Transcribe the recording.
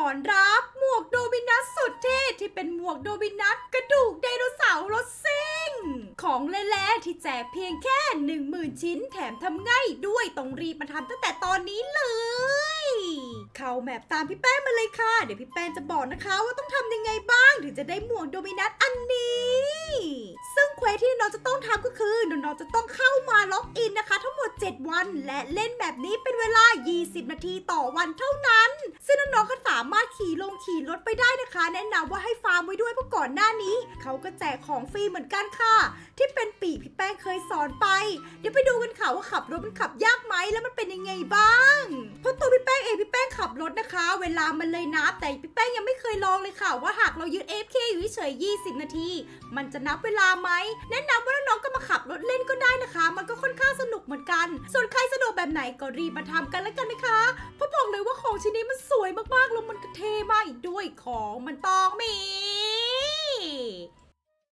อนรับหมวกโดมินัสสุดเท่ที่เป็นหมวกโดมินัสกระดูกไดโนเสาร์รถซิ่งของเล่นๆที่แจกเพียงแค่1 0,000 ชิ้นแถมทำง่ายด้วยต้องรีบมาทำตั้งแต่ตอนนี้เลย เข้าแมปตามพี่แป้งมาเลยค่ะ เดี๋ยวพี่แป้งจะบอกนะคะว่าต้องทำยังไงบ้างถึงจะได้หมวกโดมินัสอันนี้จะต้องทำก็คือน้องๆจะต้องเข้ามาล็อกอินนะคะทั้งหมด 7 วัน และเล่นแบบนี้เป็นเวลา 20 นาทีต่อวัน เท่านั้น ซึ่งน้องๆก็สามารถขี่ลงขี่รถไปได้นะคะ แนะนำว่าให้ฟาร์มไว้ด้วยเพราะก่อนหน้านี้เขาก็แจกของฟรีเหมือนกันค่ะ ที่เป็นปีพี่แป้งเคยสอนไป เดี๋ยวไปดูกันค่ะว่าขับรถมันขับยากไหมแล้วมันเป็นยังไงบ้างรถนะคะเวลา มันเลยนับ แต่พี่แป้งยังไม่เคยลองเลยค่ะ ว่าหากเรายืด AFK อยู่เฉย20 นาที มันจะนับเวลาไหม แนะนำว่าน้องก็มาขับรถเล่นก็ได้นะคะ มันก็ค่อนข้างสนุกเหมือนกัน ส่วนใครสะดวกแบบไหนก็รีบมาทำกันแล้วกันนะคะ เพราะบอกเลยว่าของชิ้นนี้มันสวยมากๆ แล้วมันก็เท่มากอีกด้วยของมันต้องมี